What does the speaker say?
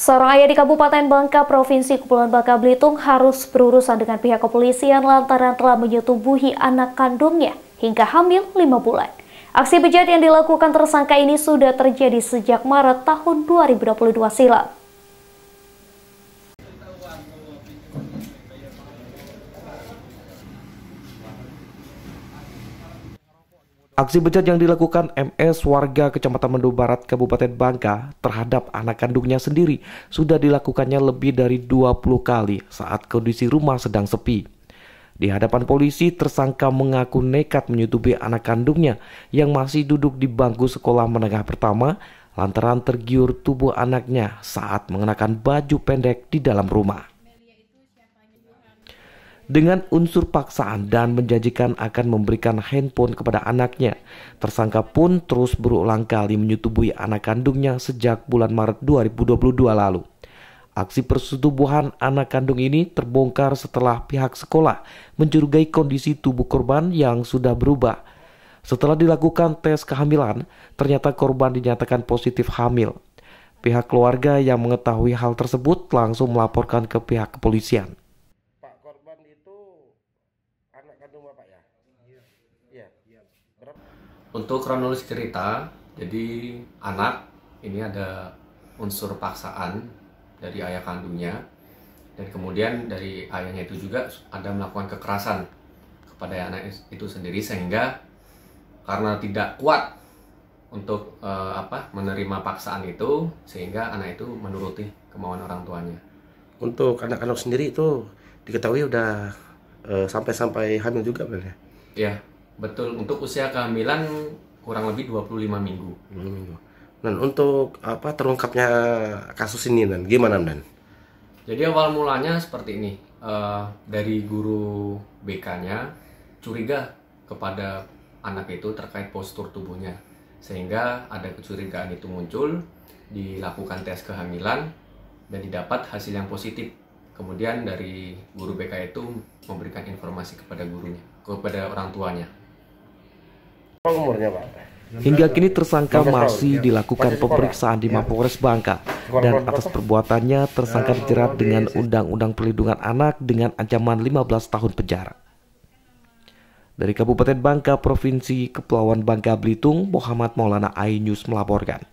Seorang ayah di Kabupaten Bangka, Provinsi Kepulauan Bangka Belitung harus berurusan dengan pihak kepolisian lantaran telah menyetubuhi anak kandungnya hingga hamil lima bulan. Aksi bejat yang dilakukan tersangka ini sudah terjadi sejak Maret tahun 2022 silam. Aksi bejat yang dilakukan MS warga Kecamatan Mendo Barat Kabupaten Bangka terhadap anak kandungnya sendiri sudah dilakukannya lebih dari 20 kali saat kondisi rumah sedang sepi. Di hadapan polisi, tersangka mengaku nekat menyutupi anak kandungnya yang masih duduk di bangku sekolah menengah pertama lantaran tergiur tubuh anaknya saat mengenakan baju pendek di dalam rumah dengan unsur paksaan dan menjanjikan akan memberikan handphone kepada anaknya. Tersangka pun terus berulang kali menyetubuhi anak kandungnya sejak bulan Maret 2022 lalu. Aksi persetubuhan anak kandung ini terbongkar setelah pihak sekolah mencurigai kondisi tubuh korban yang sudah berubah. Setelah dilakukan tes kehamilan, ternyata korban dinyatakan positif hamil. Pihak keluarga yang mengetahui hal tersebut langsung melaporkan ke pihak kepolisian. Ya? Iya. Iya. Iya. Untuk kronologis cerita, jadi anak ini ada unsur paksaan dari ayah kandungnya dan kemudian dari ayahnya itu juga ada melakukan kekerasan kepada anak itu sendiri sehingga karena tidak kuat untuk uh, apa menerima paksaan itu sehingga anak itu menuruti kemauan orang tuanya. Untuk anak-anak sendiri itu diketahui udah Eh, sampai-sampai uh, hamil juga benar ya? ya? betul. Untuk usia kehamilan kurang lebih 25 minggu. 25 minggu. Dan untuk apa terungkapnya kasus ini dan gimana dan? Jadi awal mulanya seperti ini uh, dari guru BK-nya curiga kepada anak itu terkait postur tubuhnya sehingga ada kecurigaan itu muncul dilakukan tes kehamilan dan didapat hasil yang positif Kemudian dari guru BK itu memberikan informasi kepada gurunya, kepada orang tuanya. Umurnya, Pak. Hingga kini tersangka masih ya. dilakukan pemeriksaan di ya. Mapolres Bangka dan atas perbuatannya tersangka ah, dijerat dengan iya, iya. Undang-Undang Perlindungan Anak dengan ancaman 15 tahun penjara. Dari Kabupaten Bangka, Provinsi Kepulauan Bangka Belitung, Muhammad Maulana Ainus melaporkan.